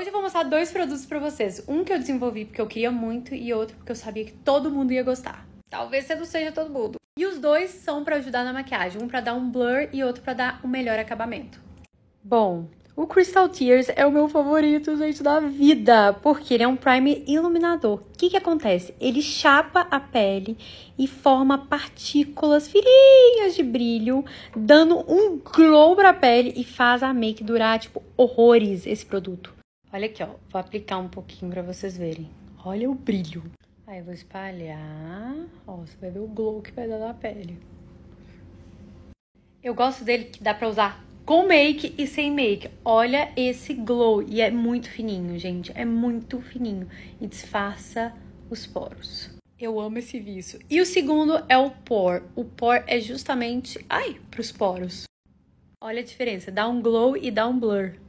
Hoje eu vou mostrar dois produtos para vocês. Um que eu desenvolvi porque eu queria muito e outro porque eu sabia que todo mundo ia gostar. Talvez você não seja todo mundo. E os dois são para ajudar na maquiagem, um para dar um blur e outro para dar um melhor acabamento. Bom, o Crystal Tears é o meu favorito, gente, da vida, porque ele é um primer iluminador. O que, que acontece? Ele chapa a pele e forma partículas fininhas de brilho, dando um glow pra pele e faz a make durar, tipo, horrores esse produto. Olha aqui, ó. Vou aplicar um pouquinho pra vocês verem. Olha o brilho. Aí eu vou espalhar. Ó, você vai ver o glow que vai dar na pele. Eu gosto dele que dá pra usar com make e sem make. Olha esse glow. E é muito fininho, gente. É muito fininho. E disfarça os poros. Eu amo esse viço. E o segundo é o por. O por é justamente... Ai, pros poros. Olha a diferença. Dá um glow e dá um blur.